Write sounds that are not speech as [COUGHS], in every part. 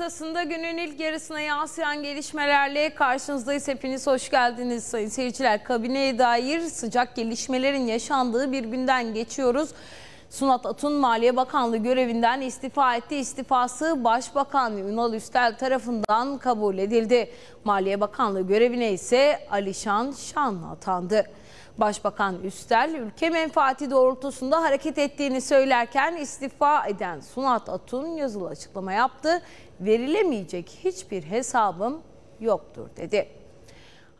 ortasında günün ilk yarısına yansıyan gelişmelerle karşınızdayız. Hepiniz hoş geldiniz sayın seyirciler. Kabineye dair sıcak gelişmelerin yaşandığı bir günden geçiyoruz. Sunat Atun Maliye Bakanlığı görevinden istifa etti. İstifası Başbakan Ünal Üstel tarafından kabul edildi. Maliye Bakanlığı görevine ise Alişan Şan atandı. Başbakan Üstel ülke menfaati doğrultusunda hareket ettiğini söylerken istifa eden Sunat Atun yazılı açıklama yaptı verilemeyecek hiçbir hesabım yoktur dedi.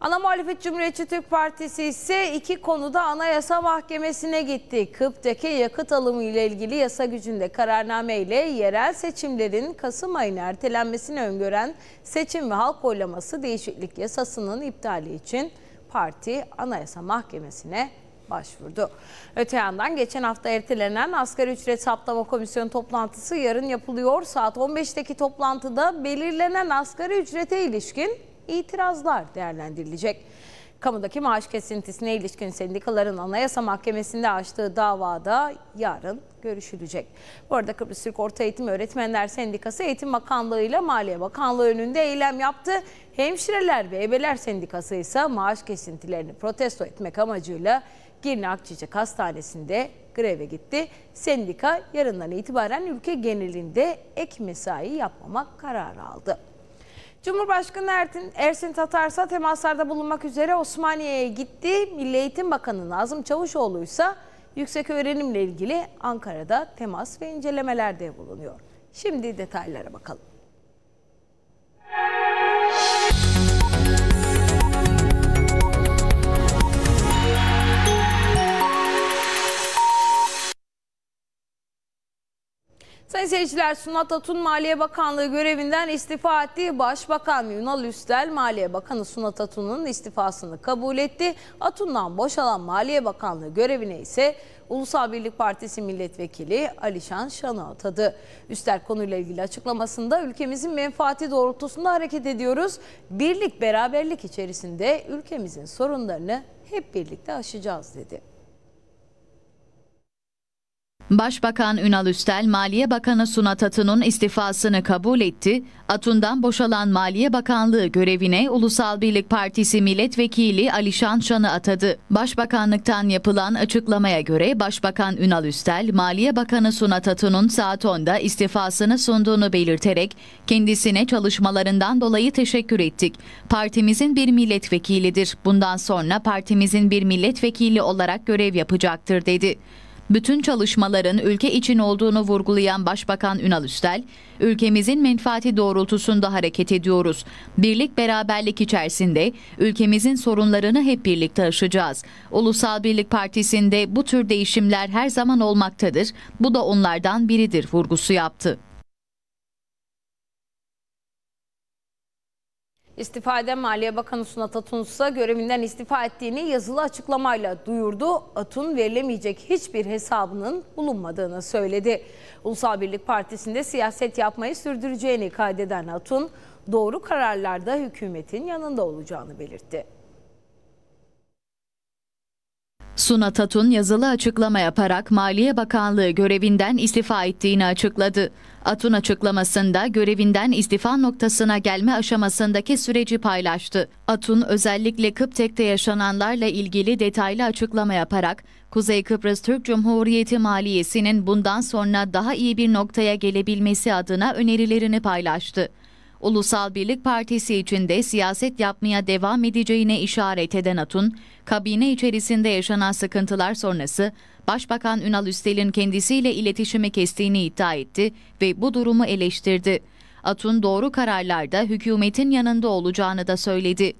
Ana muhalefet Cumhuriyetçi Türk Partisi ise iki konuda Anayasa Mahkemesi'ne gitti. Kıp'taki yakıt alımı ile ilgili yasa gücünde kararname ile yerel seçimlerin Kasım ayına ertelenmesini öngören seçim ve halk oylaması değişiklik yasasının iptali için parti Anayasa Mahkemesi'ne başvurdu. Öte yandan geçen hafta ertelenen asgari ücret saptama komisyonu toplantısı yarın yapılıyor. Saat 15'teki toplantıda belirlenen asgari ücrete ilişkin itirazlar değerlendirilecek. Kamudaki maaş kesintisine ilişkin sendikaların Anayasa Mahkemesi'nde açtığı davada yarın görüşülecek. Bu arada Kıbrıs Türk Orta Eğitim Öğretmenler Sendikası Eğitim Bakanlığı ile Maliye Bakanlığı önünde eylem yaptı. Hemşireler ve Ebeler Sendikası ise maaş kesintilerini protesto etmek amacıyla Girne Akçiçek Hastanesi'nde greve gitti. Sendika yarından itibaren ülke genelinde ek mesai yapmamak kararı aldı. Cumhurbaşkanı Ertin, Ersin Tatarsa temaslarda bulunmak üzere Osmaniye'ye gitti. Milli Eğitim Bakanı Nazım Çavuşoğlu ise yüksek öğrenimle ilgili Ankara'da temas ve incelemelerde bulunuyor. Şimdi detaylara bakalım. Sayın seyirciler Sunat Atun Maliye Bakanlığı görevinden istifa etti. Başbakan Yunal Üstel Maliye Bakanı Sunat Atun'un istifasını kabul etti. Atun'dan boşalan Maliye Bakanlığı görevine ise Ulusal Birlik Partisi Milletvekili Alişan Şan'ı atadı. Üstel konuyla ilgili açıklamasında ülkemizin menfaati doğrultusunda hareket ediyoruz. Birlik beraberlik içerisinde ülkemizin sorunlarını hep birlikte aşacağız dedi. Başbakan Ünal Üstel, Maliye Bakanı Sunat Atun'un istifasını kabul etti. Atun'dan boşalan Maliye Bakanlığı görevine Ulusal Birlik Partisi Milletvekili Alişan Şan'ı atadı. Başbakanlıktan yapılan açıklamaya göre Başbakan Ünal Üstel, Maliye Bakanı Sunat Atun'un saat 10'da istifasını sunduğunu belirterek kendisine çalışmalarından dolayı teşekkür ettik. Partimizin bir milletvekilidir. Bundan sonra partimizin bir milletvekili olarak görev yapacaktır dedi bütün çalışmaların ülke için olduğunu vurgulayan Başbakan Ünal Üstel, ülkemizin menfaati doğrultusunda hareket ediyoruz. Birlik beraberlik içerisinde ülkemizin sorunlarını hep birlikte aşacağız. Ulusal Birlik Partisi'nde bu tür değişimler her zaman olmaktadır. Bu da onlardan biridir vurgusu yaptı. İstifade Maliye Bakanı Sunat Atun ise görevinden istifa ettiğini yazılı açıklamayla duyurdu. Atun verilemeyecek hiçbir hesabının bulunmadığını söyledi. Ulusal Birlik Partisi'nde siyaset yapmayı sürdüreceğini kaydeden Atun, doğru kararlarda hükümetin yanında olacağını belirtti. Suna Tatun yazılı açıklama yaparak Maliye Bakanlığı görevinden istifa ettiğini açıkladı. Atun açıklamasında görevinden istifa noktasına gelme aşamasındaki süreci paylaştı. Atun özellikle Kıptek'te yaşananlarla ilgili detaylı açıklama yaparak Kuzey Kıbrıs Türk Cumhuriyeti maliyesinin bundan sonra daha iyi bir noktaya gelebilmesi adına önerilerini paylaştı. Ulusal Birlik Partisi içinde siyaset yapmaya devam edeceğine işaret eden Atun, kabine içerisinde yaşanan sıkıntılar sonrası Başbakan Ünal Üstel'in kendisiyle iletişimi kestiğini iddia etti ve bu durumu eleştirdi. Atun doğru kararlarda hükümetin yanında olacağını da söyledi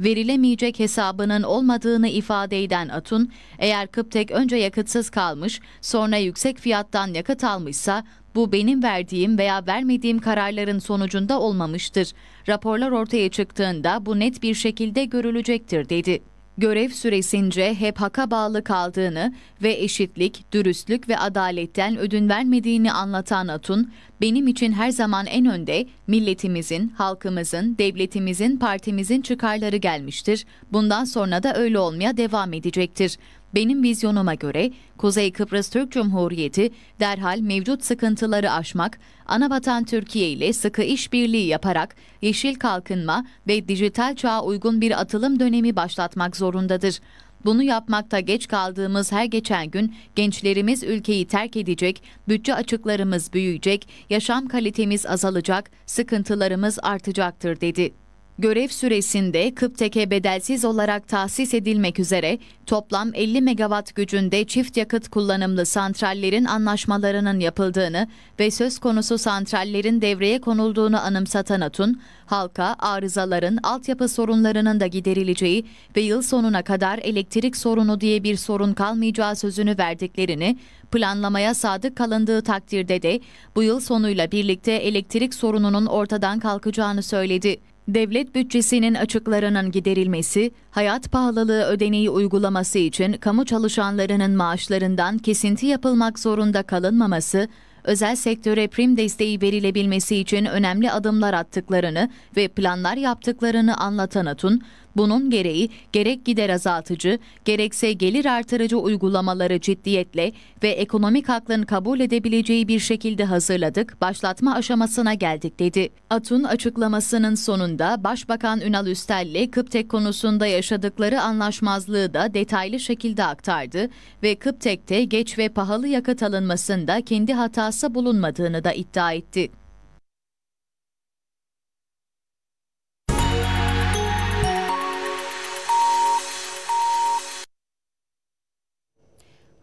verilemeyecek hesabının olmadığını ifade eden Atun, eğer Kıptek önce yakıtsız kalmış, sonra yüksek fiyattan yakıt almışsa bu benim verdiğim veya vermediğim kararların sonucunda olmamıştır. Raporlar ortaya çıktığında bu net bir şekilde görülecektir dedi görev süresince hep haka bağlı kaldığını ve eşitlik, dürüstlük ve adaletten ödün vermediğini anlatan Atun, benim için her zaman en önde milletimizin, halkımızın, devletimizin, partimizin çıkarları gelmiştir. Bundan sonra da öyle olmaya devam edecektir. Benim vizyonuma göre Kuzey Kıbrıs Türk Cumhuriyeti derhal mevcut sıkıntıları aşmak, anavatan Türkiye ile sıkı işbirliği yaparak yeşil kalkınma ve dijital çağa uygun bir atılım dönemi başlatmak zorundadır. Bunu yapmakta geç kaldığımız her geçen gün gençlerimiz ülkeyi terk edecek, bütçe açıklarımız büyüyecek, yaşam kalitemiz azalacak, sıkıntılarımız artacaktır dedi görev süresinde Kıptek'e bedelsiz olarak tahsis edilmek üzere toplam 50 megawatt gücünde çift yakıt kullanımlı santrallerin anlaşmalarının yapıldığını ve söz konusu santrallerin devreye konulduğunu anımsatan Atun, halka arızaların altyapı sorunlarının da giderileceği ve yıl sonuna kadar elektrik sorunu diye bir sorun kalmayacağı sözünü verdiklerini, planlamaya sadık kalındığı takdirde de bu yıl sonuyla birlikte elektrik sorununun ortadan kalkacağını söyledi. Devlet bütçesinin açıklarının giderilmesi, hayat pahalılığı ödeneği uygulaması için kamu çalışanlarının maaşlarından kesinti yapılmak zorunda kalınmaması, özel sektöre prim desteği verilebilmesi için önemli adımlar attıklarını ve planlar yaptıklarını anlatan Atun, bunun gereği gerek gider azaltıcı, gerekse gelir artırıcı uygulamaları ciddiyetle ve ekonomik aklın kabul edebileceği bir şekilde hazırladık, başlatma aşamasına geldik dedi. Atun açıklamasının sonunda Başbakan Ünal Üstel ile Kıptek konusunda yaşadıkları anlaşmazlığı da detaylı şekilde aktardı ve Kıptek'te geç ve pahalı yakıt alınmasında kendi hatası bulunmadığını da iddia etti.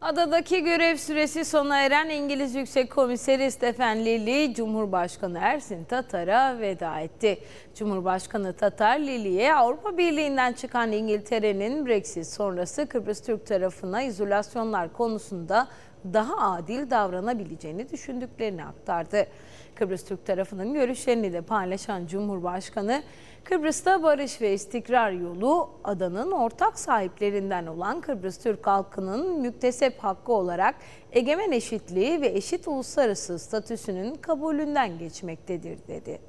Adadaki görev süresi sona eren İngiliz Yüksek Komiseri Stephen Lilley Cumhurbaşkanı Ersin Tatar'a veda etti. Cumhurbaşkanı Tatar, Lilley'e Avrupa Birliği'nden çıkan İngiltere'nin Brexit sonrası Kıbrıs Türk tarafına izolasyonlar konusunda daha adil davranabileceğini düşündüklerini aktardı. Kıbrıs Türk tarafının görüşlerini de paylaşan Cumhurbaşkanı, Kıbrıs'ta barış ve istikrar yolu adanın ortak sahiplerinden olan Kıbrıs Türk halkının müktesep hakkı olarak egemen eşitliği ve eşit uluslararası statüsünün kabulünden geçmektedir dedi.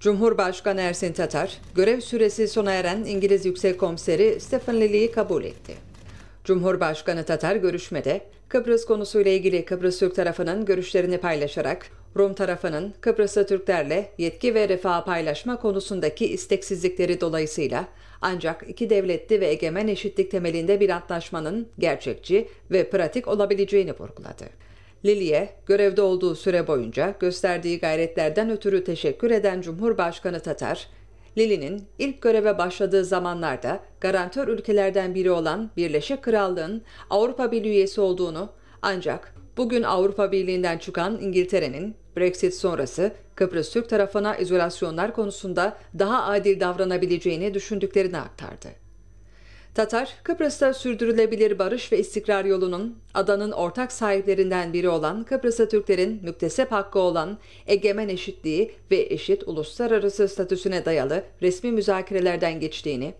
Cumhurbaşkanı Ersin Tatar, görev süresi sona eren İngiliz Yüksek Komiseri Stephen Lilly'i kabul etti. Cumhurbaşkanı Tatar görüşmede Kıbrıs konusuyla ilgili Kıbrıs Türk tarafının görüşlerini paylaşarak Rum tarafının Kıbrıs'ta Türklerle yetki ve refah paylaşma konusundaki isteksizlikleri dolayısıyla ancak iki devletli ve egemen eşitlik temelinde bir antlaşmanın gerçekçi ve pratik olabileceğini vurguladı. Lili'ye görevde olduğu süre boyunca gösterdiği gayretlerden ötürü teşekkür eden Cumhurbaşkanı Tatar, Lili'nin ilk göreve başladığı zamanlarda garantör ülkelerden biri olan Birleşik Krallığın Avrupa Birliği üyesi olduğunu ancak bugün Avrupa Birliği'nden çıkan İngiltere'nin Brexit sonrası Kıbrıs Türk tarafına izolasyonlar konusunda daha adil davranabileceğini düşündüklerini aktardı. Tatar, Kıbrıs'ta sürdürülebilir barış ve istikrar yolunun adanın ortak sahiplerinden biri olan Kıbrıs'a Türklerin müktesep hakkı olan egemen eşitliği ve eşit uluslararası statüsüne dayalı resmi müzakerelerden geçtiğini,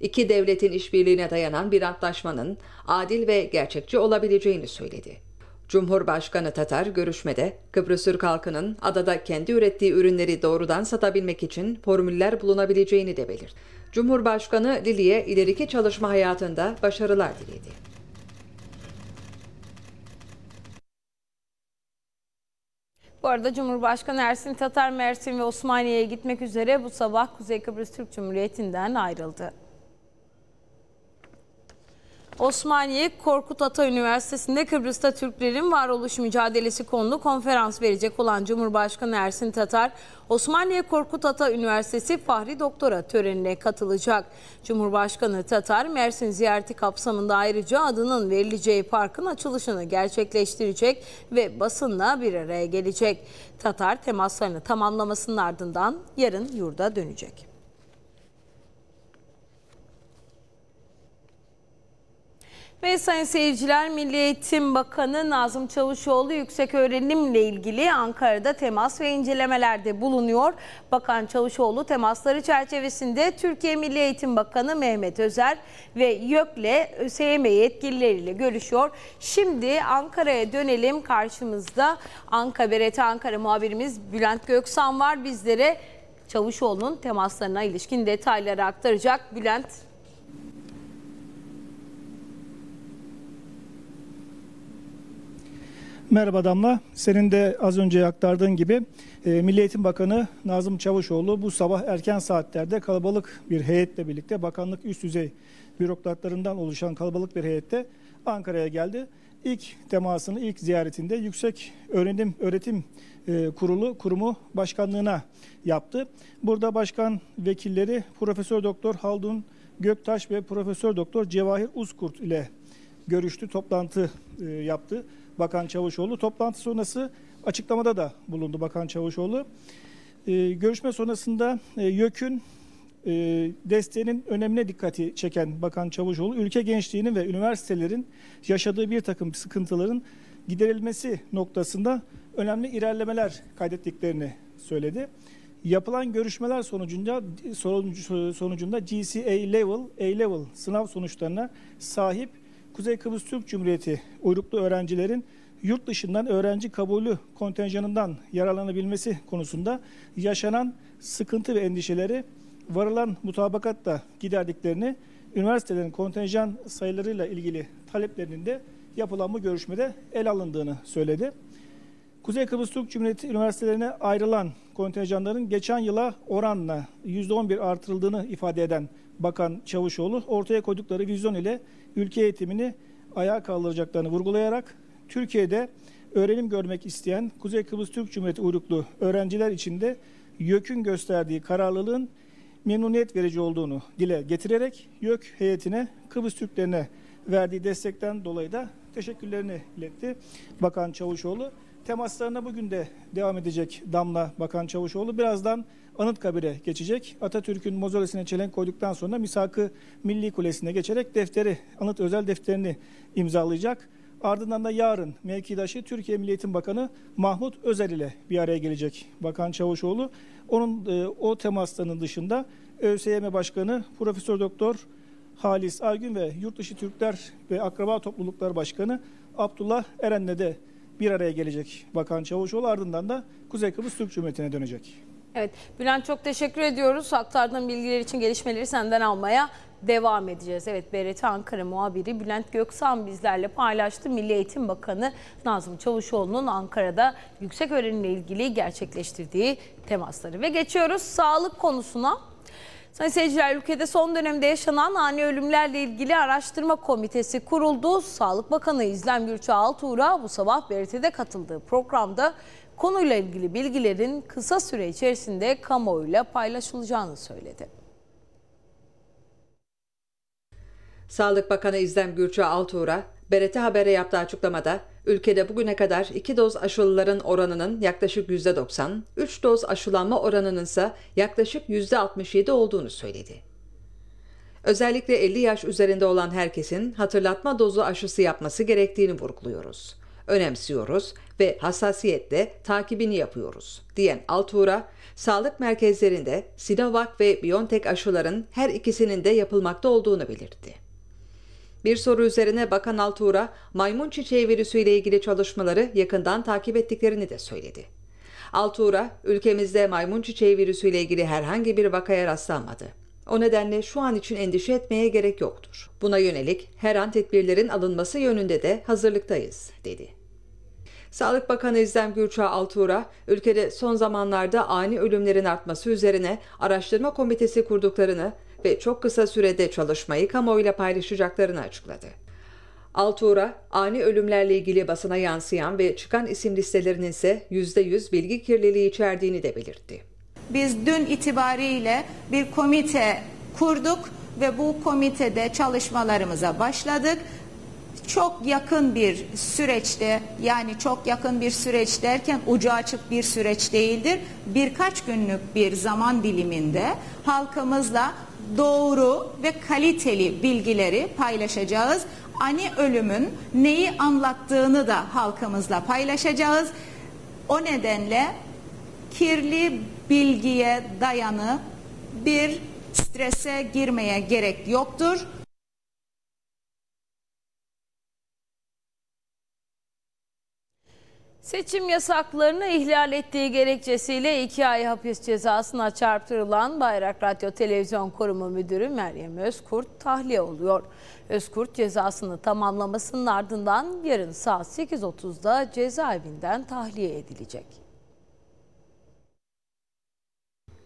iki devletin işbirliğine dayanan bir antlaşmanın adil ve gerçekçi olabileceğini söyledi. Cumhurbaşkanı Tatar görüşmede Kıbrıs Türk halkının adada kendi ürettiği ürünleri doğrudan satabilmek için formüller bulunabileceğini de belirtti. Cumhurbaşkanı Lili'ye ileriki çalışma hayatında başarılar diledi. Bu arada Cumhurbaşkanı Ersin Tatar Mersin ve Osmaniye'ye gitmek üzere bu sabah Kuzey Kıbrıs Türk Cumhuriyeti'nden ayrıldı. Osmaniye Korkut Ata Üniversitesi'nde Kıbrıs'ta Türklerin varoluş mücadelesi konulu konferans verecek olan Cumhurbaşkanı Ersin Tatar, Osmaniye Korkut Ata Üniversitesi Fahri Doktora törenine katılacak. Cumhurbaşkanı Tatar, Mersin ziyareti kapsamında ayrıca adının verileceği parkın açılışını gerçekleştirecek ve basınla bir araya gelecek. Tatar temaslarını tamamlamasının ardından yarın yurda dönecek. Ve sayın seyirciler Milli Eğitim Bakanı Nazım Çavuşoğlu yüksek öğrenimle ilgili Ankara'da temas ve incelemelerde bulunuyor. Bakan Çavuşoğlu temasları çerçevesinde Türkiye Milli Eğitim Bakanı Mehmet Özer ve YÖK'le ÖSYM yetkilileriyle görüşüyor. Şimdi Ankara'ya dönelim. Karşımızda Anka BRT Ankara muhabirimiz Bülent Göksan var. Bizlere Çavuşoğlu'nun temaslarına ilişkin detayları aktaracak. Bülent Merhaba Damla. Senin de az önce aktardığın gibi e, Milli Eğitim Bakanı Nazım Çavuşoğlu bu sabah erken saatlerde kalabalık bir heyetle birlikte bakanlık üst düzey bürokratlarından oluşan kalabalık bir heyette Ankara'ya geldi. İlk temasını, ilk ziyaretinde Yüksek Öğrenim Öğretim e, Kurulu kurumu başkanlığına yaptı. Burada başkan vekilleri Profesör Doktor Haldun Göktaş ve Profesör Doktor Cevahir Uzkurt ile görüştü, toplantı e, yaptı. Bakan Çavuşoğlu. Toplantı sonrası açıklamada da bulundu Bakan Çavuşoğlu. Ee, görüşme sonrasında e, YÖK'ün e, desteğinin önemine dikkati çeken Bakan Çavuşoğlu, ülke gençliğinin ve üniversitelerin yaşadığı bir takım sıkıntıların giderilmesi noktasında önemli ilerlemeler kaydettiklerini söyledi. Yapılan görüşmeler sonucunda sonucunda GCA level, A level sınav sonuçlarına sahip Kuzey Kıbrıs Türk Cumhuriyeti uyruklu öğrencilerin yurt dışından öğrenci kabulü kontenjanından yararlanabilmesi konusunda yaşanan sıkıntı ve endişeleri varılan mutabakatla giderdiklerini, üniversitelerin kontenjan sayılarıyla ilgili taleplerinin de yapılan bu görüşmede el alındığını söyledi. Kuzey Kıbrıs Türk Cumhuriyeti üniversitelerine ayrılan kontenjanların geçen yıla oranla %11 artırıldığını ifade eden Bakan Çavuşoğlu ortaya koydukları vizyon ile ülke eğitimini ayağa kaldıracaklarını vurgulayarak Türkiye'de öğrenim görmek isteyen Kuzey Kıbrıs Türk Cumhuriyeti uyruklu öğrenciler için de YÖK'ün gösterdiği kararlılığın memnuniyet verici olduğunu dile getirerek YÖK heyetine Kıbrıs Türklerine verdiği destekten dolayı da teşekkürlerini iletti Bakan Çavuşoğlu temaslarına bugün de devam edecek Damla Bakan Çavuşoğlu. Birazdan Anıtkabir'e geçecek. Atatürk'ün mozolesine çelenk koyduktan sonra Misakı Milli Kulesi'ne geçerek defteri, anıt özel defterini imzalayacak. Ardından da yarın mevkidaşı Türkiye Milli Eğitim Bakanı Mahmut Özel ile bir araya gelecek Bakan Çavuşoğlu. Onun e, o temaslarının dışında ÖSYM Başkanı Profesör Doktor Halis Aygün ve Yurtdışı Türkler ve Akraba Toplulukları Başkanı Abdullah Eren'le de bir araya gelecek Bakan Çavuşoğlu ardından da Kuzey Kıbrıs Türk Cumhuriyeti'ne dönecek. Evet Bülent çok teşekkür ediyoruz. Aktardığın bilgiler için gelişmeleri senden almaya devam edeceğiz. Evet BRT Ankara muhabiri Bülent Göksan bizlerle paylaştı. Milli Eğitim Bakanı Nazım Çavuşoğlu'nun Ankara'da yüksek öğrenimle ilgili gerçekleştirdiği temasları. Ve geçiyoruz sağlık konusuna. Sayın seyirciler ülkede son dönemde yaşanan ani ölümlerle ilgili araştırma komitesi kuruldu. Sağlık Bakanı İzlem Gürçay Altuğra bu sabah BRT'de katıldığı programda konuyla ilgili bilgilerin kısa süre içerisinde kamuoyuyla paylaşılacağını söyledi. Sağlık Bakanı İzlem Gürçay Altuğra, BRT Haber'e yaptığı açıklamada Ülkede bugüne kadar 2 doz aşılıların oranının yaklaşık %90, 3 doz aşılanma oranının ise yaklaşık %67 olduğunu söyledi. Özellikle 50 yaş üzerinde olan herkesin hatırlatma dozu aşısı yapması gerektiğini vurguluyoruz. Önemsiyoruz ve hassasiyetle takibini yapıyoruz, diyen Altuğra, sağlık merkezlerinde Sinovac ve BioNTech aşıların her ikisinin de yapılmakta olduğunu belirtti. Bir soru üzerine Bakan Altuğra, maymun çiçeği virüsüyle ilgili çalışmaları yakından takip ettiklerini de söyledi. Altuğra, ülkemizde maymun çiçeği virüsüyle ilgili herhangi bir vakaya rastlanmadı. O nedenle şu an için endişe etmeye gerek yoktur. Buna yönelik her an tedbirlerin alınması yönünde de hazırlıktayız, dedi. Sağlık Bakanı İzdem Gürçağ Altuğra, ülkede son zamanlarda ani ölümlerin artması üzerine araştırma komitesi kurduklarını, ve çok kısa sürede çalışmayı kamuoyuyla paylaşacaklarını açıkladı. Altura, ani ölümlerle ilgili basına yansıyan ve çıkan isim listelerinin ise %100 bilgi kirliliği içerdiğini de belirtti. Biz dün itibariyle bir komite kurduk ve bu komitede çalışmalarımıza başladık. Çok yakın bir süreçte yani çok yakın bir süreç derken ucu açık bir süreç değildir. Birkaç günlük bir zaman diliminde halkımızla doğru ve kaliteli bilgileri paylaşacağız. Ani ölümün neyi anlattığını da halkımızla paylaşacağız. O nedenle kirli bilgiye dayanı bir strese girmeye gerek yoktur. Seçim yasaklarını ihlal ettiği gerekçesiyle iki ay hapis cezasına çarptırılan Bayrak Radyo Televizyon Koruma Müdürü Meryem Özkurt tahliye oluyor. Özkurt cezasını tamamlamasının ardından yarın saat 8.30'da cezaevinden tahliye edilecek.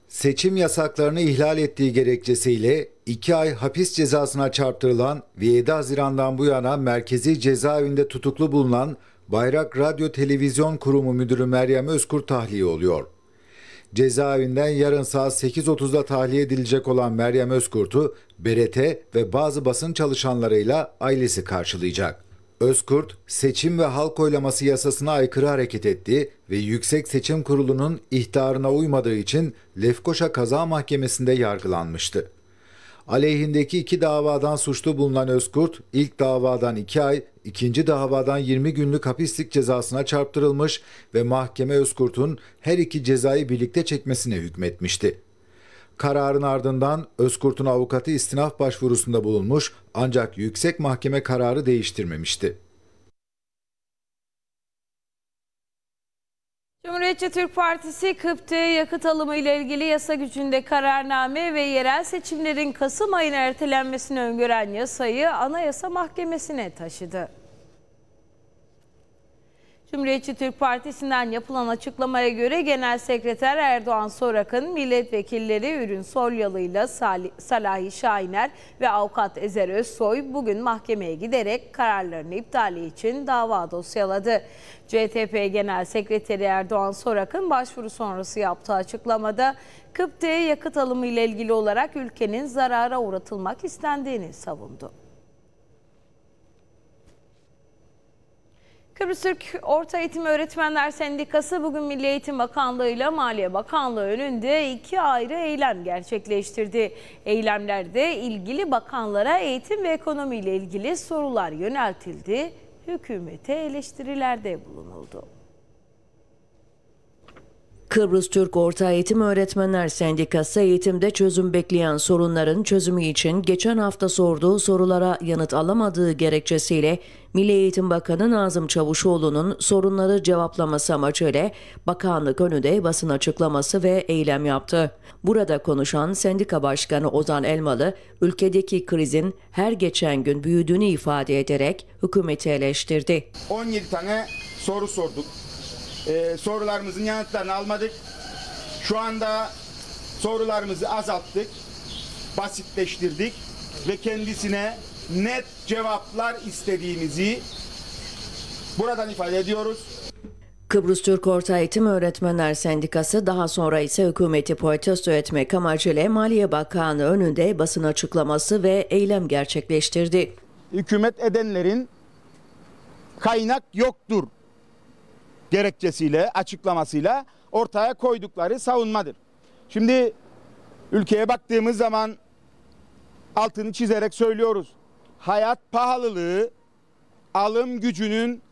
Seçim yasaklarını ihlal ettiği gerekçesiyle iki ay hapis cezasına çarptırılan ve 7 Haziran'dan bu yana merkezi cezaevinde tutuklu bulunan Bayrak Radyo Televizyon Kurumu Müdürü Meryem Özkur tahliye oluyor. Cezaevinden yarın saat 8.30'da tahliye edilecek olan Meryem Özkurt'u Berete ve bazı basın çalışanlarıyla ailesi karşılayacak. Özkurt, seçim ve halk oylaması yasasına aykırı hareket etti ve Yüksek Seçim Kurulu'nun ihtarına uymadığı için Lefkoşa Kaza Mahkemesi'nde yargılanmıştı. Aleyhindeki iki davadan suçlu bulunan Özkurt, ilk davadan 2 ay, ikinci davadan 20 günlük hapislik cezasına çarptırılmış ve mahkeme Özkurt'un her iki cezayı birlikte çekmesine hükmetmişti. Kararın ardından Özkurt'un avukatı istinaf başvurusunda bulunmuş ancak yüksek mahkeme kararı değiştirmemişti. Cumhuriyetçi Türk Partisi Kıpte yakıt alımı ile ilgili yasa gücünde kararname ve yerel seçimlerin Kasım ayına ertelenmesini öngören yasayı Anayasa Mahkemesi'ne taşıdı. Cumhuriyetçi Türk Partisi'nden yapılan açıklamaya göre Genel Sekreter Erdoğan Sorak'ın milletvekilleri Ürün Solyalı ile Salahi Şahiner ve avukat Ezer Özsoy bugün mahkemeye giderek kararlarını iptali için dava dosyaladı. CTP Genel Sekreteri Erdoğan Sorak'ın başvuru sonrası yaptığı açıklamada Kıpte'ye yakıt alımı ile ilgili olarak ülkenin zarara uğratılmak istendiğini savundu. Kıbrıs Türk Orta Eğitim Öğretmenler Sendikası bugün Milli Eğitim Bakanlığı ile Maliye Bakanlığı önünde iki ayrı eylem gerçekleştirdi. Eylemlerde ilgili bakanlara eğitim ve ekonomi ile ilgili sorular yöneltildi, hükümete eleştirilerde bulunuldu. Kıbrıs Türk Orta Eğitim Öğretmenler Sendikası eğitimde çözüm bekleyen sorunların çözümü için geçen hafta sorduğu sorulara yanıt alamadığı gerekçesiyle Milli Eğitim Bakanı Nazım Çavuşoğlu'nun sorunları cevaplaması amacıyla bakanlık önünde basın açıklaması ve eylem yaptı. Burada konuşan sendika başkanı Ozan Elmalı, ülkedeki krizin her geçen gün büyüdüğünü ifade ederek hükümeti eleştirdi. 17 tane soru sorduk e, sorularımızın yanıtlarını almadık. Şu anda sorularımızı azalttık, basitleştirdik ve kendisine net cevaplar istediğimizi buradan ifade ediyoruz. Kıbrıs Türk Orta Eğitim Öğretmenler Sendikası daha sonra ise hükümeti protesto etmek amacıyla Maliye Bakanı önünde basın açıklaması ve eylem gerçekleştirdi. Hükümet edenlerin kaynak yoktur gerekçesiyle, açıklamasıyla ortaya koydukları savunmadır. Şimdi ülkeye baktığımız zaman altını çizerek söylüyoruz. Hayat pahalılığı alım gücünün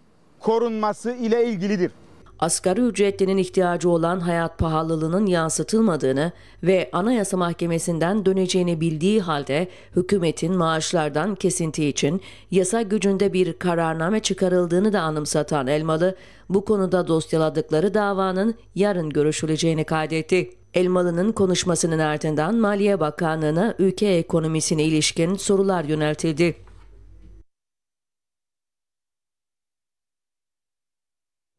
korunması ile ilgilidir asgari ücretlinin ihtiyacı olan hayat pahalılığının yansıtılmadığını ve Anayasa Mahkemesi'nden döneceğini bildiği halde hükümetin maaşlardan kesinti için yasa gücünde bir kararname çıkarıldığını da anımsatan Elmalı, bu konuda dosyaladıkları davanın yarın görüşüleceğini kaydetti. Elmalı'nın konuşmasının ardından Maliye Bakanlığı'na ülke ekonomisine ilişkin sorular yöneltildi.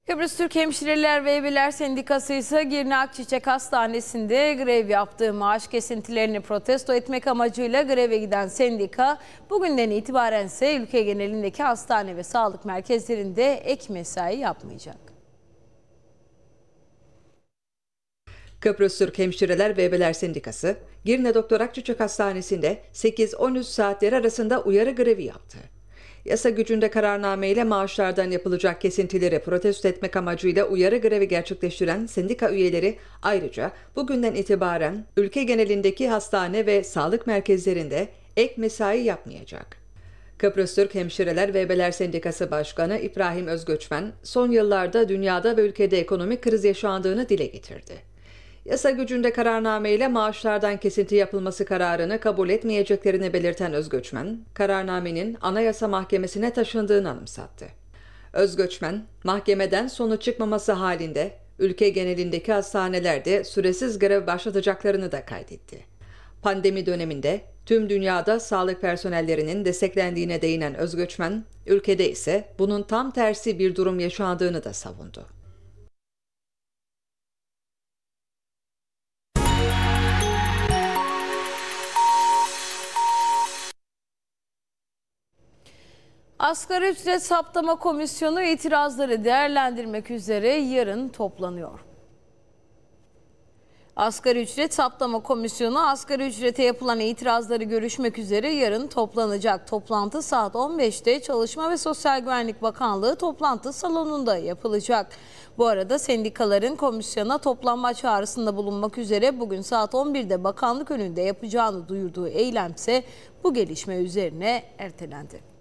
Kıbrıs Türk Hemşireler ve Ebeler Sendikası ise Girne Akçiçek Hastanesi'nde grev yaptığı maaş kesintilerini protesto etmek amacıyla greve giden sendika bugünden itibaren ise ülke genelindeki hastane ve sağlık merkezlerinde ek mesai yapmayacak. Kıbrıs Türk Hemşireler ve Ebeler Sendikası, Girne Doktor Akçiçek Hastanesi'nde 8-13 saatler arasında uyarı grevi yaptı. Yasa gücünde kararname ile maaşlardan yapılacak kesintileri protesto etmek amacıyla uyarı grevi gerçekleştiren sendika üyeleri ayrıca bugünden itibaren ülke genelindeki hastane ve sağlık merkezlerinde ek mesai yapmayacak. Kıbrıs Türk Hemşireler ve Ebeler Sendikası Başkanı İbrahim Özgöçmen, son yıllarda dünyada ve ülkede ekonomik kriz yaşandığını dile getirdi. Yasa gücünde kararname ile maaşlardan kesinti yapılması kararını kabul etmeyeceklerini belirten Özgöçmen, kararnamenin Anayasa Mahkemesi'ne taşındığını anımsattı. Özgöçmen, mahkemeden sonu çıkmaması halinde ülke genelindeki hastanelerde süresiz grev başlatacaklarını da kaydetti. Pandemi döneminde tüm dünyada sağlık personellerinin desteklendiğine değinen Özgöçmen, ülkede ise bunun tam tersi bir durum yaşandığını da savundu. Asgari ücret saptama komisyonu itirazları değerlendirmek üzere yarın toplanıyor. Asgari ücret saptama komisyonu asgari ücrete yapılan itirazları görüşmek üzere yarın toplanacak. Toplantı saat 15'te Çalışma ve Sosyal Güvenlik Bakanlığı toplantı salonunda yapılacak. Bu arada sendikaların komisyona toplanma çağrısında bulunmak üzere bugün saat 11'de bakanlık önünde yapacağını duyurduğu eylemse bu gelişme üzerine ertelendi.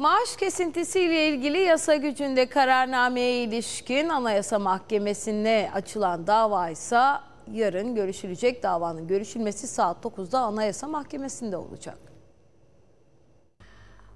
Maaş kesintisiyle ilgili yasa gücünde kararnameye ilişkin Anayasa Mahkemesi'ne açılan dava ise yarın görüşülecek. Davanın görüşülmesi saat 9'da Anayasa Mahkemesi'nde olacak.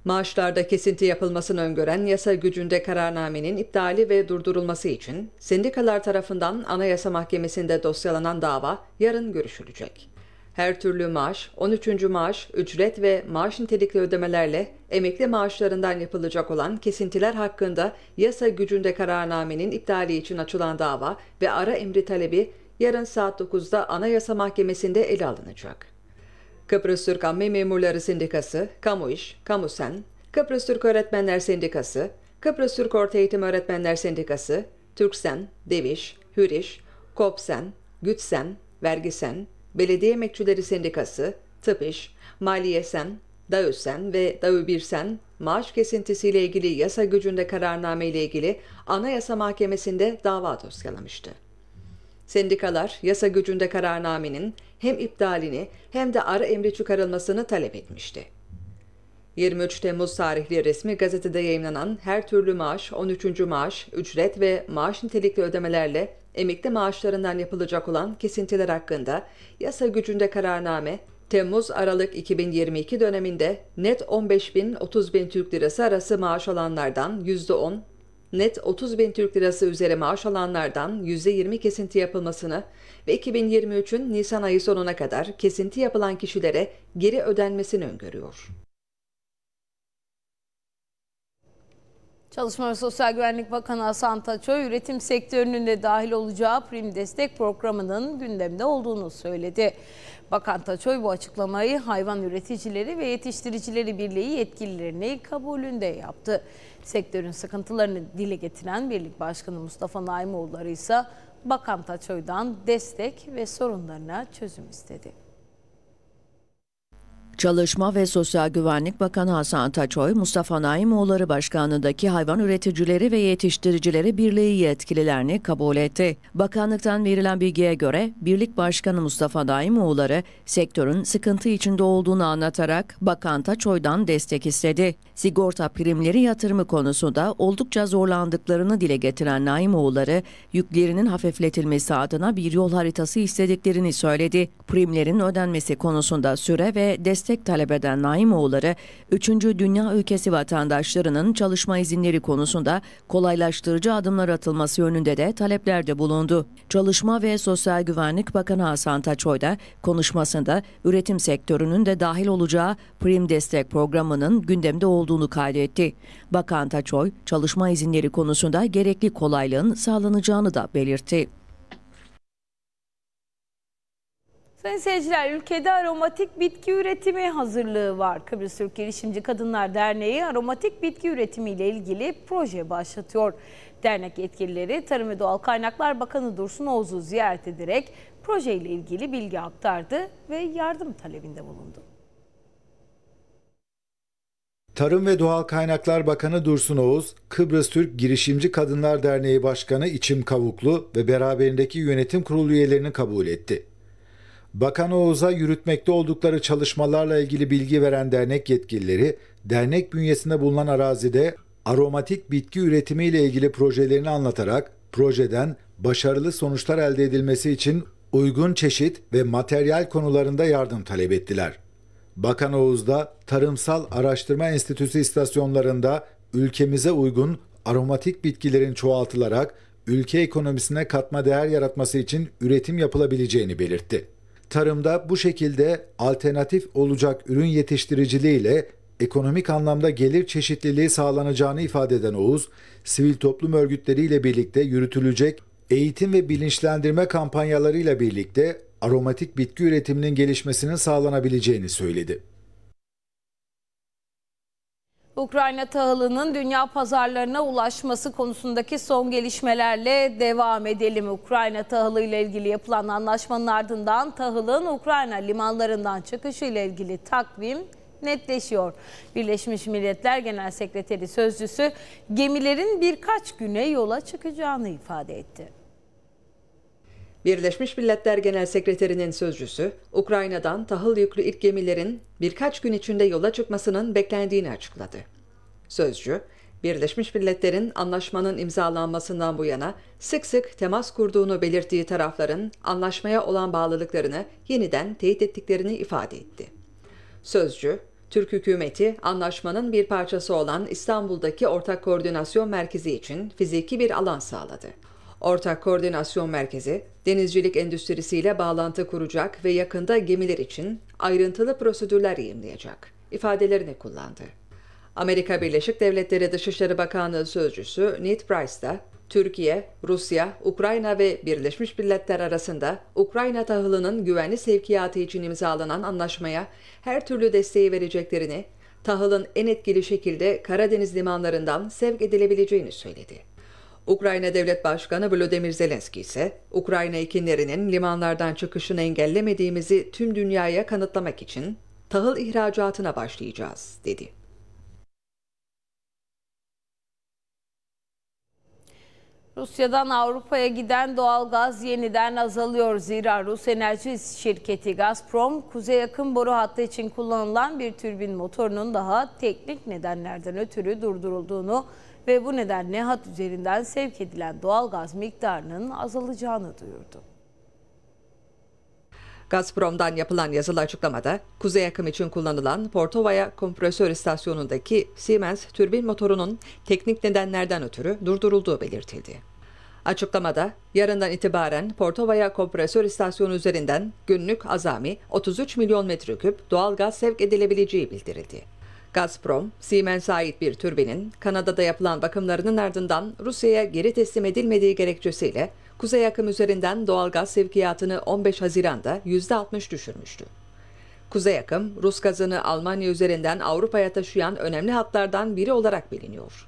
Maaşlarda kesinti yapılmasını öngören yasa gücünde kararnamenin iptali ve durdurulması için sendikalar tarafından Anayasa Mahkemesi'nde dosyalanan dava yarın görüşülecek her türlü maaş, 13. maaş, ücret ve maaş nitelikli ödemelerle emekli maaşlarından yapılacak olan kesintiler hakkında yasa gücünde kararnamenin iptali için açılan dava ve ara emri talebi yarın saat 9'da Anayasa Mahkemesi'nde ele alınacak. Kıbrıs Türk Amme Memurları Sendikası, Kamu İş, Kamu Sen, Kıbrıs Türk Öğretmenler Sendikası, Kıbrıs Türk Orta Eğitim Öğretmenler Sendikası, Türksen, Deviş, Hüriş, Kopsen, Gütsen, Vergisen, Belediye Emekçileri Sendikası, TAPİŞ, Maliyesen, DAÖSEN ve DAÖBİRSEN maaş kesintisiyle ilgili yasa gücünde kararname ile ilgili Anayasa Mahkemesi'nde dava dosyalamıştı. Sendikalar yasa gücünde kararnamenin hem iptalini hem de ara emri çıkarılmasını talep etmişti. 23 Temmuz tarihli resmi gazetede yayınlanan her türlü maaş, 13. maaş, ücret ve maaş nitelikli ödemelerle emekli maaşlarından yapılacak olan kesintiler hakkında yasa gücünde kararname, Temmuz-Aralık 2022 döneminde net 15 bin 30 bin Türk Lirası arası maaş alanlardan %10, net 30 bin Türk Lirası üzeri maaş alanlardan %20 kesinti yapılmasını ve 2023'ün Nisan ayı sonuna kadar kesinti yapılan kişilere geri ödenmesini öngörüyor. Çalışma ve Sosyal Güvenlik Bakanı Hasan Taçoy, üretim sektörünün de dahil olacağı prim destek programının gündemde olduğunu söyledi. Bakan Taçoy bu açıklamayı Hayvan Üreticileri ve Yetiştiricileri Birliği yetkililerine kabulünde yaptı. Sektörün sıkıntılarını dile getiren Birlik Başkanı Mustafa Naimoğulları ise Bakan Taçoy'dan destek ve sorunlarına çözüm istedi. Çalışma ve Sosyal Güvenlik Bakanı Hasan Taçoy, Mustafa Naimoğulları Başkanlığındaki Hayvan Üreticileri ve Yetiştiricileri Birliği yetkililerini kabul etti. Bakanlıktan verilen bilgiye göre Birlik Başkanı Mustafa Naimoğulları sektörün sıkıntı içinde olduğunu anlatarak Bakan Taçoy'dan destek istedi. Sigorta primleri yatırımı konusunda oldukça zorlandıklarını dile getiren Naimoğulları, yüklerinin hafifletilmesi adına bir yol haritası istediklerini söyledi. Primlerin ödenmesi konusunda süre ve destek destek talep eden Naimoğulları, 3. Dünya ülkesi vatandaşlarının çalışma izinleri konusunda kolaylaştırıcı adımlar atılması yönünde de taleplerde bulundu. Çalışma ve Sosyal Güvenlik Bakanı Hasan Taçoy da konuşmasında üretim sektörünün de dahil olacağı prim destek programının gündemde olduğunu kaydetti. Bakan Taçoy, çalışma izinleri konusunda gerekli kolaylığın sağlanacağını da belirtti. Sayın seyirciler, ülkede aromatik bitki üretimi hazırlığı var. Kıbrıs Türk Girişimci Kadınlar Derneği aromatik bitki üretimiyle ilgili proje başlatıyor. Dernek yetkilileri Tarım ve Doğal Kaynaklar Bakanı Dursun Oğuz'u ziyaret ederek projeyle ilgili bilgi aktardı ve yardım talebinde bulundu. Tarım ve Doğal Kaynaklar Bakanı Dursun Oğuz, Kıbrıs Türk Girişimci Kadınlar Derneği Başkanı İçim Kavuklu ve beraberindeki yönetim kurulu üyelerini kabul etti. Bakan Oğuz'a yürütmekte oldukları çalışmalarla ilgili bilgi veren dernek yetkilileri, dernek bünyesinde bulunan arazide aromatik bitki üretimi ile ilgili projelerini anlatarak projeden başarılı sonuçlar elde edilmesi için uygun çeşit ve materyal konularında yardım talep ettiler. Bakan Oğuz'da Tarımsal Araştırma Enstitüsü istasyonlarında ülkemize uygun aromatik bitkilerin çoğaltılarak ülke ekonomisine katma değer yaratması için üretim yapılabileceğini belirtti tarımda bu şekilde alternatif olacak ürün yetiştiriciliğiyle ekonomik anlamda gelir çeşitliliği sağlanacağını ifade eden Oğuz, sivil toplum örgütleriyle birlikte yürütülecek eğitim ve bilinçlendirme kampanyalarıyla birlikte aromatik bitki üretiminin gelişmesinin sağlanabileceğini söyledi. Ukrayna tahılının dünya pazarlarına ulaşması konusundaki son gelişmelerle devam edelim. Ukrayna tahılı ile ilgili yapılan anlaşmanın ardından tahılın Ukrayna limanlarından çıkışı ile ilgili takvim netleşiyor. Birleşmiş Milletler Genel Sekreteri sözcüsü gemilerin birkaç güne yola çıkacağını ifade etti. Birleşmiş Milletler Genel Sekreterinin sözcüsü, Ukrayna'dan tahıl yüklü ilk gemilerin birkaç gün içinde yola çıkmasının beklendiğini açıkladı. Sözcü, Birleşmiş Milletler'in anlaşmanın imzalanmasından bu yana sık sık temas kurduğunu belirttiği tarafların anlaşmaya olan bağlılıklarını yeniden teyit ettiklerini ifade etti. Sözcü, Türk hükümeti anlaşmanın bir parçası olan İstanbul'daki ortak koordinasyon merkezi için fiziki bir alan sağladı. Ortak Koordinasyon Merkezi, denizcilik endüstrisiyle bağlantı kuracak ve yakında gemiler için ayrıntılı prosedürler yayımlayacak ifadelerini kullandı. Amerika Birleşik Devletleri Dışişleri Bakanlığı Sözcüsü Ned Price da Türkiye, Rusya, Ukrayna ve Birleşmiş Milletler arasında Ukrayna tahılının güvenli sevkiyatı için imzalanan anlaşmaya her türlü desteği vereceklerini, tahılın en etkili şekilde Karadeniz limanlarından sevk edilebileceğini söyledi. Ukrayna Devlet Başkanı Volodymyr Zelenski ise Ukrayna ekinlerinin limanlardan çıkışını engellemediğimizi tüm dünyaya kanıtlamak için tahıl ihracatına başlayacağız dedi. Rusya'dan Avrupa'ya giden doğal gaz yeniden azalıyor. Zira Rus enerji şirketi Gazprom, kuzey yakın boru hattı için kullanılan bir türbin motorunun daha teknik nedenlerden ötürü durdurulduğunu ve bu nedenle hat üzerinden sevk edilen doğalgaz miktarının azalacağını duyurdu. Gazprom'dan yapılan yazılı açıklamada Kuzey Akım için kullanılan Portovaya kompresör istasyonundaki Siemens türbin motorunun teknik nedenlerden ötürü durdurulduğu belirtildi. Açıklamada yarından itibaren Portovaya kompresör istasyonu üzerinden günlük azami 33 milyon metreküp doğal gaz sevk edilebileceği bildirildi. Gazprom, Siemens'e ait bir türbinin Kanada'da yapılan bakımlarının ardından Rusya'ya geri teslim edilmediği gerekçesiyle Kuzey Akım üzerinden doğal gaz sevkiyatını 15 Haziran'da %60 düşürmüştü. Kuzey Akım, Rus gazını Almanya üzerinden Avrupa'ya taşıyan önemli hatlardan biri olarak biliniyor.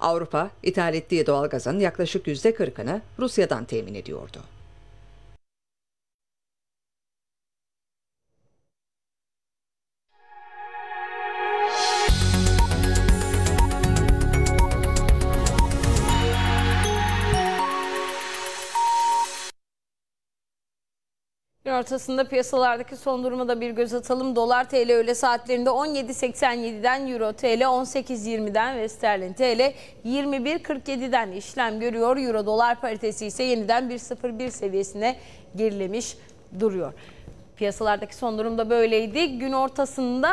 Avrupa, ithal ettiği doğal gazın yaklaşık %40'ını Rusya'dan temin ediyordu. ortasında piyasalardaki son duruma da bir göz atalım. Dolar TL öğle saatlerinde 17.87'den Euro TL 18.20'den ve Sterlin TL 21.47'den işlem görüyor. Euro dolar paritesi ise yeniden 1.01 seviyesine gerilemiş duruyor. Piyasalardaki son durum da böyleydi. Gün ortasında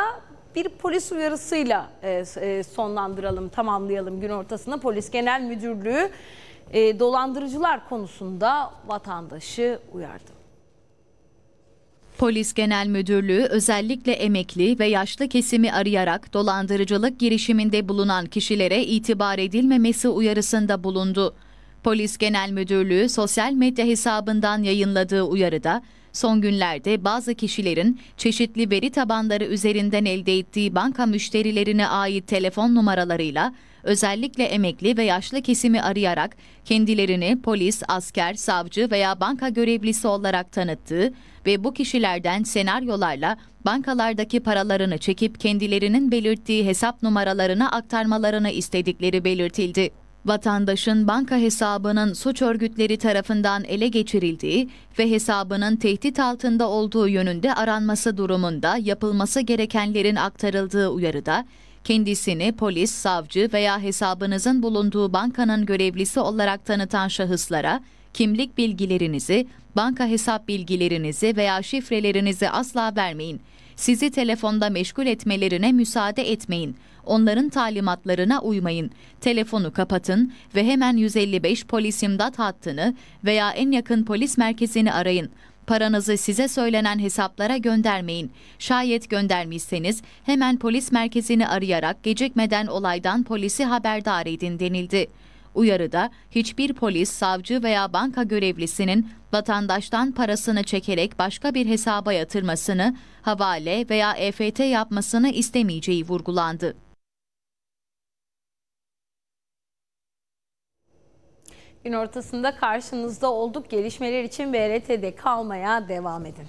bir polis uyarısıyla e, e, sonlandıralım, tamamlayalım gün ortasında. Polis Genel Müdürlüğü e, dolandırıcılar konusunda vatandaşı uyardı. Polis Genel Müdürlüğü özellikle emekli ve yaşlı kesimi arayarak dolandırıcılık girişiminde bulunan kişilere itibar edilmemesi uyarısında bulundu. Polis Genel Müdürlüğü sosyal medya hesabından yayınladığı uyarıda son günlerde bazı kişilerin çeşitli veri tabanları üzerinden elde ettiği banka müşterilerine ait telefon numaralarıyla özellikle emekli ve yaşlı kesimi arayarak kendilerini polis, asker, savcı veya banka görevlisi olarak tanıttığı ve bu kişilerden senaryolarla bankalardaki paralarını çekip kendilerinin belirttiği hesap numaralarına aktarmalarını istedikleri belirtildi vatandaşın banka hesabının suç örgütleri tarafından ele geçirildiği ve hesabının tehdit altında olduğu yönünde aranması durumunda yapılması gerekenlerin aktarıldığı uyarıda Kendisini polis, savcı veya hesabınızın bulunduğu bankanın görevlisi olarak tanıtan şahıslara kimlik bilgilerinizi, banka hesap bilgilerinizi veya şifrelerinizi asla vermeyin. Sizi telefonda meşgul etmelerine müsaade etmeyin. Onların talimatlarına uymayın. Telefonu kapatın ve hemen 155 polis imdat hattını veya en yakın polis merkezini arayın. Paranızı size söylenen hesaplara göndermeyin. Şayet göndermişseniz hemen polis merkezini arayarak gecikmeden olaydan polisi haberdar edin denildi. Uyarıda hiçbir polis, savcı veya banka görevlisinin vatandaştan parasını çekerek başka bir hesaba yatırmasını, havale veya EFT yapmasını istemeyeceği vurgulandı. Gün ortasında karşınızda olduk. Gelişmeler için BRT'de kalmaya devam edin.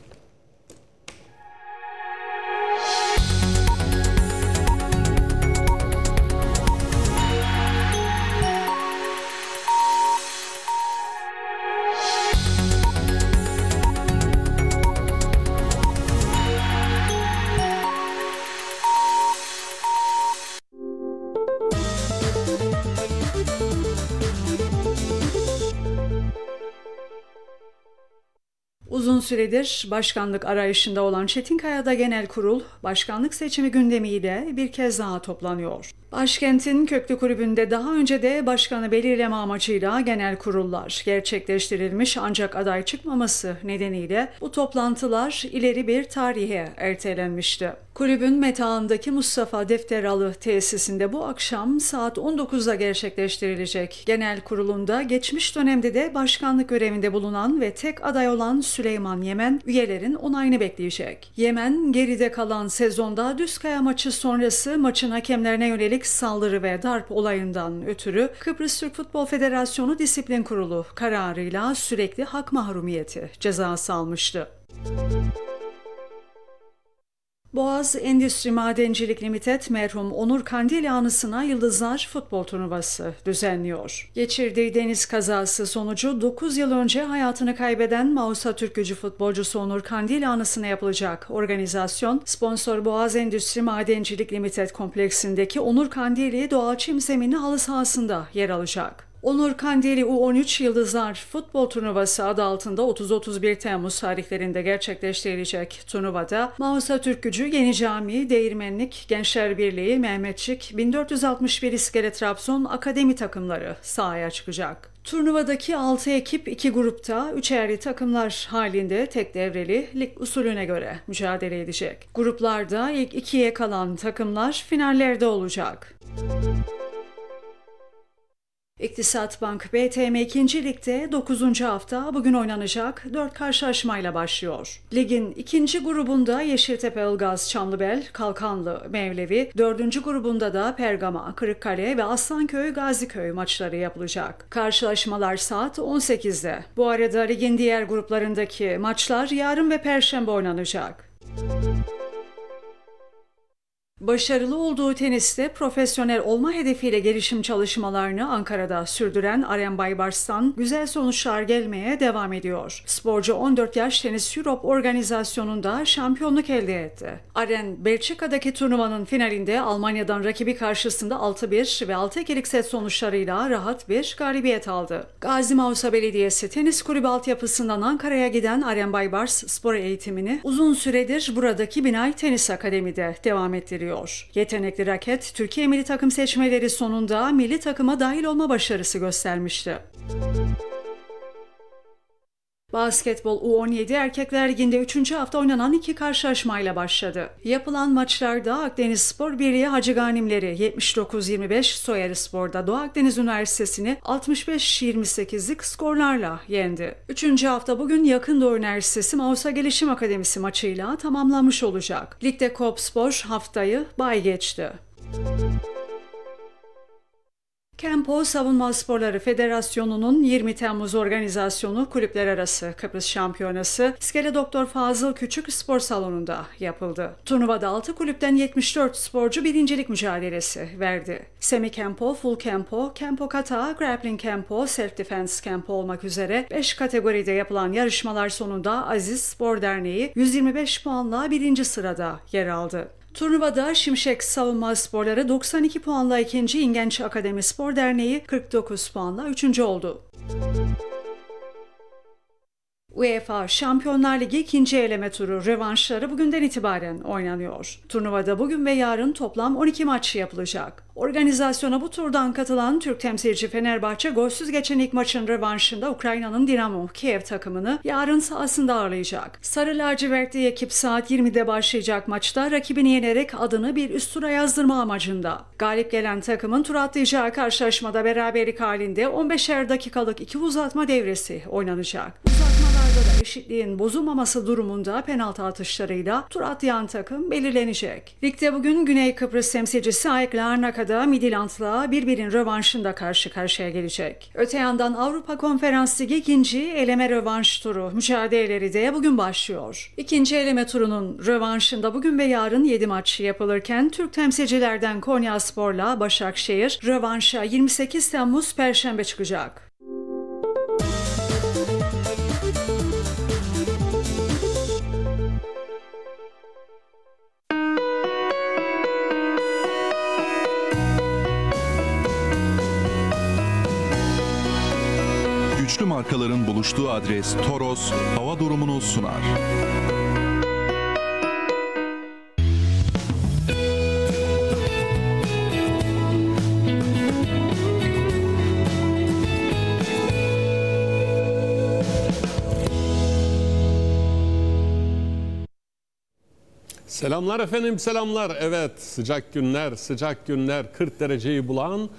süredir başkanlık arayışında olan Çetinkaya'da genel kurul, başkanlık seçimi gündemiyle bir kez daha toplanıyor. Başkentin köklü kulübünde daha önce de başkanı belirleme amacıyla genel kurullar gerçekleştirilmiş ancak aday çıkmaması nedeniyle bu toplantılar ileri bir tarihe ertelenmişti. Kulübün metaandaki Mustafa Defteralı tesisinde bu akşam saat 19'da gerçekleştirilecek genel kurulunda geçmiş dönemde de başkanlık görevinde bulunan ve tek aday olan Süleyman Yemen üyelerin onayını bekleyecek. Yemen geride kalan sezonda Düzkaya maçı sonrası maçın hakemlerine yönelik yönelik saldırı ve darp olayından ötürü Kıbrıs Türk Futbol Federasyonu Disiplin Kurulu kararıyla sürekli hak mahrumiyeti cezası almıştı. Müzik Boğaz Endüstri Madencilik Limited merhum Onur Kandil anısına Yıldızlar futbol turnuvası düzenliyor. Geçirdiği deniz kazası sonucu 9 yıl önce hayatını kaybeden Mausa Türkücü futbolcusu Onur Kandil anısına yapılacak organizasyon sponsor Boğaz Endüstri Madencilik Limited kompleksindeki Onur Kandili Doğal Çim Zemini halı sahasında yer alacak. Onur Kandeli U13 Yıldızlar Futbol Turnuvası adı altında 30-31 Temmuz tarihlerinde gerçekleştirilecek turnuvada Mausa Türkücü, Yeni Cami, Değirmenlik, Gençler Birliği, Mehmetçik, 1461 İskele Trabzon akademi takımları sahaya çıkacak. Turnuvadaki 6 ekip 2 grupta 3'erli takımlar halinde tek devreli lig usulüne göre mücadele edecek. Gruplarda ilk 2'ye kalan takımlar finallerde olacak. Müzik İktisat Bank BTM 2. Lig'de 9. hafta bugün oynanacak 4 karşılaşmayla başlıyor. Ligin ikinci grubunda Yeşiltepe Ilgaz Çamlıbel, Kalkanlı Mevlevi, dördüncü grubunda da Pergama, Kırıkkale ve Aslanköy Gaziköy maçları yapılacak. Karşılaşmalar saat 18'de. Bu arada ligin diğer gruplarındaki maçlar yarın ve perşembe oynanacak. Müzik Başarılı olduğu teniste profesyonel olma hedefiyle gelişim çalışmalarını Ankara'da sürdüren Aren Baybarsan, güzel sonuçlar gelmeye devam ediyor. Sporcu 14 yaş tenis Europe organizasyonunda şampiyonluk elde etti. Aren, Belçika'daki turnuvanın finalinde Almanya'dan rakibi karşısında 6-1 ve 6-2'lik set sonuçlarıyla rahat bir galibiyet aldı. Gazi Mausa Belediyesi Tenis Kulübü altyapısından Ankara'ya giden Aren Baybars spor eğitimini uzun süredir buradaki Binay Tenis Akademi'de devam ettiriyor ediliyor. Yetenekli raket Türkiye milli takım seçmeleri sonunda milli takıma dahil olma başarısı göstermişti. Müzik Basketbol U17 Erkekler Ligi'nde 3. hafta oynanan iki karşılaşmayla başladı. Yapılan maçlarda Akdeniz Spor Birliği Hacı Ganimleri 79-25, Soyer Spor'da Doğu Akdeniz Üniversitesi'ni 65-28'lik skorlarla yendi. 3. hafta bugün Yakın Doğu Üniversitesi Mausa Gelişim Akademisi maçıyla tamamlanmış olacak. Ligde SPOR haftayı bay geçti. Müzik Kempo Savunma Sporları Federasyonu'nun 20 Temmuz organizasyonu Kulüpler Arası Kıbrıs Şampiyonası İskele Doktor Fazıl Küçük Spor Salonu'nda yapıldı. Turnuvada 6 kulüpten 74 sporcu birincilik mücadelesi verdi. Semi Kempo, Full Kempo, Kempo Kata, Grappling Kempo, Self Defense Kempo olmak üzere 5 kategoride yapılan yarışmalar sonunda Aziz Spor Derneği 125 puanla birinci sırada yer aldı. Turnuvada Şimşek Savunma Sporları 92 puanla ikinci, İngenç Akademi Spor Derneği 49 puanla üçüncü oldu. Müzik UEFA Şampiyonlar Ligi ikinci eleme turu revanşları bugünden itibaren oynanıyor. Turnuvada bugün ve yarın toplam 12 maç yapılacak. Organizasyona bu turdan katılan Türk temsilci Fenerbahçe golsüz geçen ilk maçın revanşında Ukrayna'nın Dinamo Kiev takımını yarın sahasında ağırlayacak. Sarı lacivertli ekip saat 20'de başlayacak maçta rakibini yenerek adını bir üst tura yazdırma amacında. Galip gelen takımın tur atlayacağı karşılaşmada beraberlik halinde 15'er dakikalık iki uzatma devresi oynanacak. Uzat maçlarda da eşitliğin bozulmaması durumunda penaltı atışlarıyla tur atlayan takım belirlenecek. Ligde bugün Güney Kıbrıs temsilcisi Ayak Larnaka'da Midilant'la birbirinin rövanşında karşı karşıya gelecek. Öte yandan Avrupa Konferans Ligi ikinci eleme rövanş turu mücadeleleri de bugün başlıyor. İkinci eleme turunun rövanşında bugün ve yarın 7 maç yapılırken Türk temsilcilerden Konya Spor'la Başakşehir rövanşa 28 Temmuz Perşembe çıkacak. markaların buluştuğu adres Toros hava durumunu sunar. Selamlar efendim, selamlar. Evet, sıcak günler, sıcak günler 40 dereceyi bulan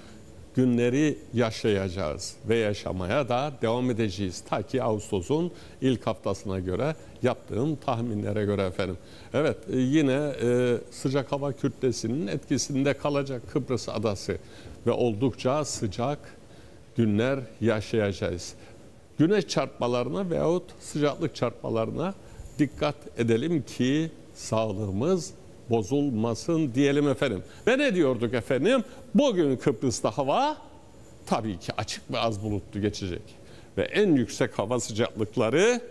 günleri yaşayacağız ve yaşamaya da devam edeceğiz. Ta ki Ağustos'un ilk haftasına göre yaptığım tahminlere göre efendim. Evet e, yine e, sıcak hava kütlesinin etkisinde kalacak Kıbrıs adası ve oldukça sıcak günler yaşayacağız. Güneş çarpmalarına veyahut sıcaklık çarpmalarına dikkat edelim ki sağlığımız bozulmasın diyelim efendim. Ve ne diyorduk efendim? Bugün Kıbrıs'ta hava tabii ki açık ve az bulutlu geçecek. Ve en yüksek hava sıcaklıkları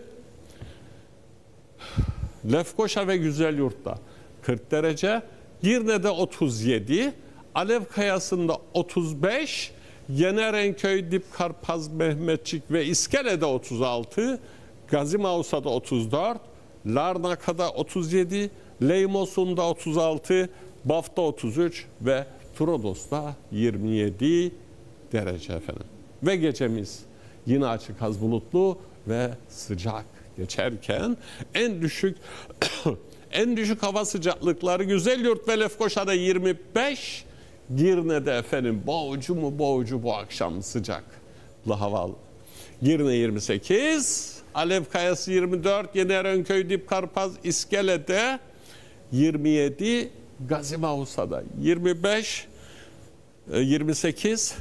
Lefkoşa ve Güzelyurt'ta 40 derece, Girne'de 37, Alev Kayası'nda 35, Yenerenköy, Dipkarpaz, Mehmetçik ve İskele'de 36, Gazi 34, Larnaka'da 37, Leymos'unda 36, Baf'ta 33 ve Trodos'ta 27 derece efendim. Ve gecemiz yine açık az bulutlu ve sıcak geçerken en düşük [COUGHS] en düşük hava sıcaklıkları güzel yurt ve Lefkoşa'da 25 Girne'de efendim boğucu mu boğucu bu akşam sıcaklı havalı. Girne 28, Alev Kayası 24, Yenerönköy Dipkarpaz İskele'de 27 Gazimausa'da, 25 28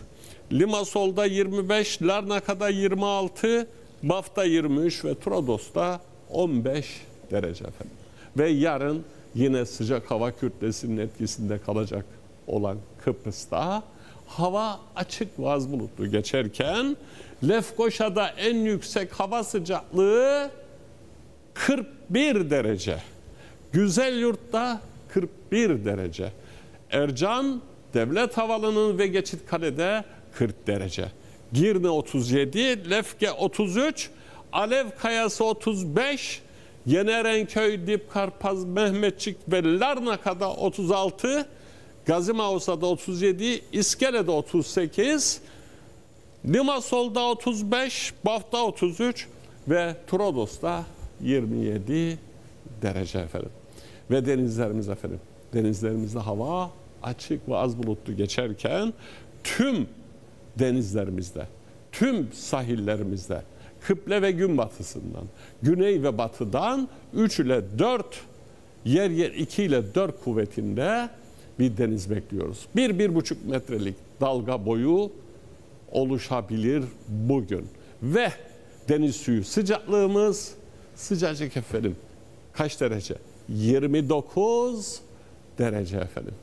Limasol'da 25, Larnaka'da 26, Baf'ta 23 ve Trodos'ta 15 derece efendim. Ve yarın yine sıcak hava kütlesinin etkisinde kalacak olan Kıbrıs'ta hava açık vaz bulutlu geçerken Lefkoşa'da en yüksek hava sıcaklığı 41 derece. Güzel Yurt'ta 41 derece. Ercan Devlet Havalı'nın ve Geçit Kale'de 40 derece. Girne 37, Lefke 33, Alev Kayası 35, Yenerenköy, Dipkarpaz, Mehmetçik ve Larnaka'da 36, Gazimausa'da 37, İskele'de 38, Limasol'da 35, Baf'ta 33 ve Trodos'ta 27 derece efendim ve denizlerimiz efendim. Denizlerimizde hava açık ve az bulutlu geçerken tüm denizlerimizde, tüm sahillerimizde kıble ve gün batısından, güney ve batıdan 3 ile 4 yer yer 2 ile 4 kuvvetinde bir deniz bekliyoruz. 1-1,5 metrelik dalga boyu oluşabilir bugün. Ve deniz suyu sıcaklığımız sıcacık efendim. Kaç derece? 29 derece efendim.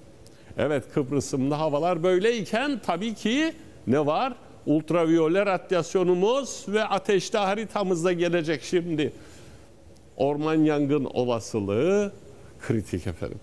Evet Kıbrıs'ımda havalar böyleyken tabii ki ne var? Ultraviyole radyasyonumuz ve ateşli haritamızda gelecek şimdi. Orman yangın olasılığı kritik efendim.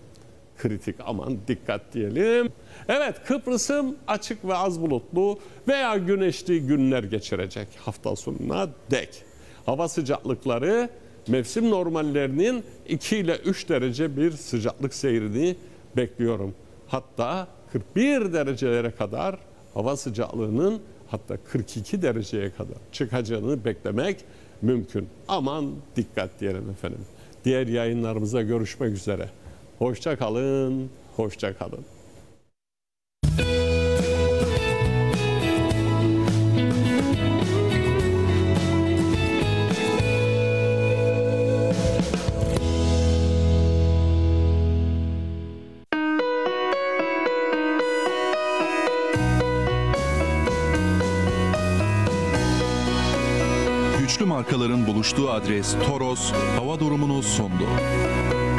Kritik aman dikkat diyelim. Evet Kıbrıs'ım açık ve az bulutlu veya güneşli günler geçirecek hafta sonuna dek. Hava sıcaklıkları mevsim normallerinin 2 ile 3 derece bir sıcaklık seyrini bekliyorum. Hatta 41 derecelere kadar hava sıcaklığının hatta 42 dereceye kadar çıkacağını beklemek mümkün. Aman dikkat diyelim efendim. Diğer yayınlarımıza görüşmek üzere. Hoşça kalın, hoşça kalın. Müzik buluştuğu adres Toros, hava durumunu sondu.